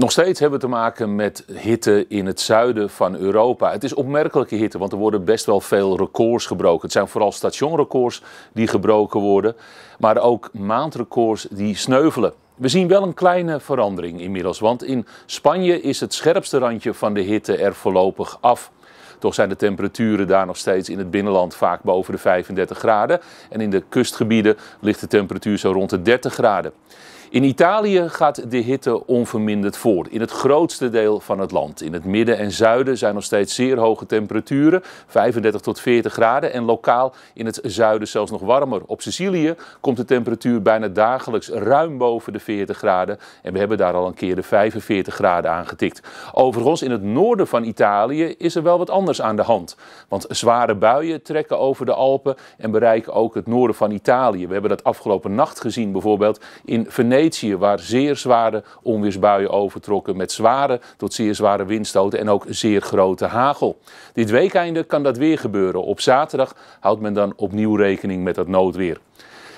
Nog steeds hebben we te maken met hitte in het zuiden van Europa. Het is opmerkelijke hitte, want er worden best wel veel records gebroken. Het zijn vooral stationrecords die gebroken worden, maar ook maandrecords die sneuvelen. We zien wel een kleine verandering inmiddels, want in Spanje is het scherpste randje van de hitte er voorlopig af. Toch zijn de temperaturen daar nog steeds in het binnenland vaak boven de 35 graden. En in de kustgebieden ligt de temperatuur zo rond de 30 graden. In Italië gaat de hitte onverminderd voort. In het grootste deel van het land. In het midden en zuiden zijn nog steeds zeer hoge temperaturen, 35 tot 40 graden. En lokaal in het zuiden zelfs nog warmer. Op Sicilië komt de temperatuur bijna dagelijks ruim boven de 40 graden. En we hebben daar al een keer de 45 graden aangetikt. Overigens, in het noorden van Italië is er wel wat anders aan de hand. Want zware buien trekken over de Alpen en bereiken ook het noorden van Italië. We hebben dat afgelopen nacht gezien, bijvoorbeeld in Venetië Venetië, waar zeer zware onweersbuien overtrokken met zware tot zeer zware windstoten en ook zeer grote hagel. Dit weekende kan dat weer gebeuren. Op zaterdag houdt men dan opnieuw rekening met dat noodweer.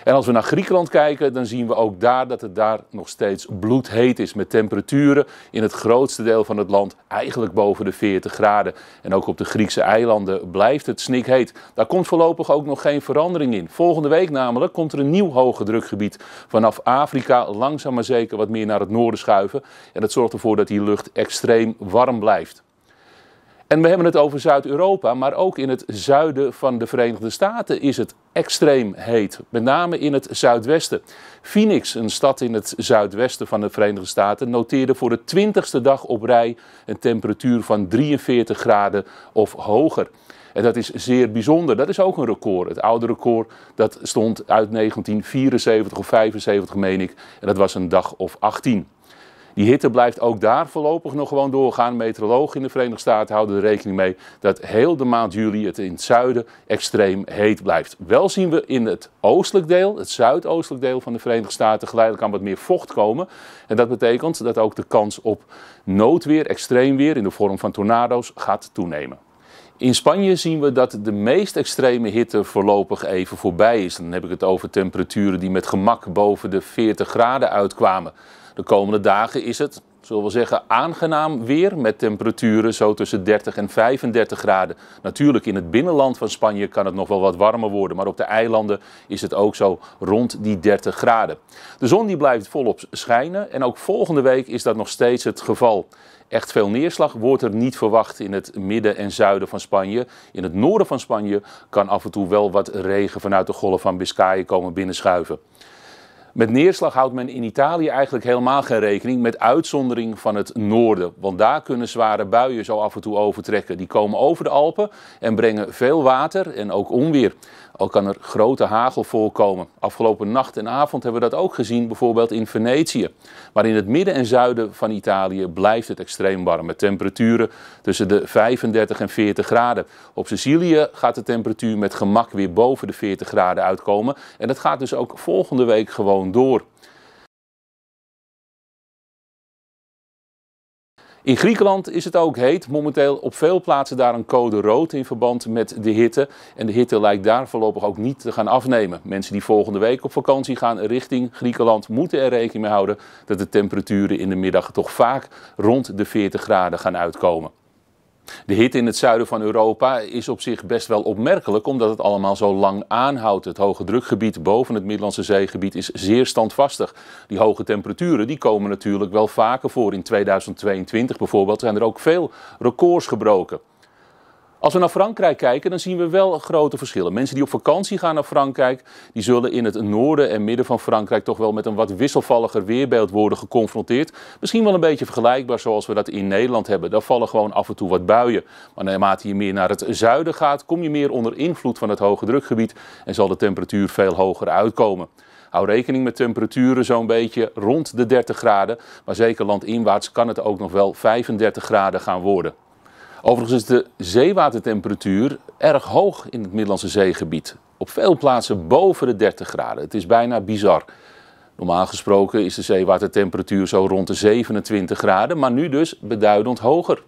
En als we naar Griekenland kijken, dan zien we ook daar dat het daar nog steeds bloedheet is. Met temperaturen in het grootste deel van het land eigenlijk boven de 40 graden. En ook op de Griekse eilanden blijft het snikheet. Daar komt voorlopig ook nog geen verandering in. Volgende week namelijk komt er een nieuw hoge drukgebied vanaf Afrika langzaam maar zeker wat meer naar het noorden schuiven. En dat zorgt ervoor dat die lucht extreem warm blijft. En we hebben het over Zuid-Europa, maar ook in het zuiden van de Verenigde Staten is het extreem heet. Met name in het zuidwesten. Phoenix, een stad in het zuidwesten van de Verenigde Staten, noteerde voor de twintigste dag op rij een temperatuur van 43 graden of hoger. En dat is zeer bijzonder. Dat is ook een record. Het oude record dat stond uit 1974 of 75, meen ik. En dat was een dag of 18. Die hitte blijft ook daar voorlopig nog gewoon doorgaan. Meteorologen in de Verenigde Staten houden er rekening mee dat heel de maand juli het in het zuiden extreem heet blijft. Wel zien we in het oostelijk deel, het zuidoostelijk deel van de Verenigde Staten, geleidelijk aan wat meer vocht komen. En dat betekent dat ook de kans op noodweer, extreem weer in de vorm van tornado's gaat toenemen. In Spanje zien we dat de meest extreme hitte voorlopig even voorbij is. Dan heb ik het over temperaturen die met gemak boven de 40 graden uitkwamen. De komende dagen is het, zullen we zeggen, aangenaam weer met temperaturen zo tussen 30 en 35 graden. Natuurlijk in het binnenland van Spanje kan het nog wel wat warmer worden, maar op de eilanden is het ook zo rond die 30 graden. De zon die blijft volop schijnen en ook volgende week is dat nog steeds het geval. Echt veel neerslag wordt er niet verwacht in het midden en zuiden van Spanje. In het noorden van Spanje kan af en toe wel wat regen vanuit de golf van Biscayen komen binnenschuiven. Met neerslag houdt men in Italië eigenlijk helemaal geen rekening, met uitzondering van het noorden. Want daar kunnen zware buien zo af en toe overtrekken. Die komen over de Alpen en brengen veel water en ook onweer. Al kan er grote hagel voorkomen. Afgelopen nacht en avond hebben we dat ook gezien, bijvoorbeeld in Venetië. Maar in het midden en zuiden van Italië blijft het extreem warm, met temperaturen tussen de 35 en 40 graden. Op Sicilië gaat de temperatuur met gemak weer boven de 40 graden uitkomen. En dat gaat dus ook volgende week gewoon door. In Griekenland is het ook heet. Momenteel op veel plaatsen daar een code rood in verband met de hitte. En de hitte lijkt daar voorlopig ook niet te gaan afnemen. Mensen die volgende week op vakantie gaan richting Griekenland moeten er rekening mee houden dat de temperaturen in de middag toch vaak rond de 40 graden gaan uitkomen. De hitte in het zuiden van Europa is op zich best wel opmerkelijk, omdat het allemaal zo lang aanhoudt. Het hoge drukgebied boven het Middellandse zeegebied is zeer standvastig. Die hoge temperaturen die komen natuurlijk wel vaker voor. In 2022 bijvoorbeeld zijn er ook veel records gebroken. Als we naar Frankrijk kijken, dan zien we wel grote verschillen. Mensen die op vakantie gaan naar Frankrijk, die zullen in het noorden en midden van Frankrijk toch wel met een wat wisselvalliger weerbeeld worden geconfronteerd. Misschien wel een beetje vergelijkbaar zoals we dat in Nederland hebben. Daar vallen gewoon af en toe wat buien. Maar naarmate je meer naar het zuiden gaat, kom je meer onder invloed van het hoge drukgebied en zal de temperatuur veel hoger uitkomen. Hou rekening met temperaturen zo'n beetje rond de 30 graden. Maar zeker landinwaarts kan het ook nog wel 35 graden gaan worden. Overigens is de zeewatertemperatuur erg hoog in het Middellandse zeegebied. Op veel plaatsen boven de 30 graden. Het is bijna bizar. Normaal gesproken is de zeewatertemperatuur zo rond de 27 graden, maar nu dus beduidend hoger.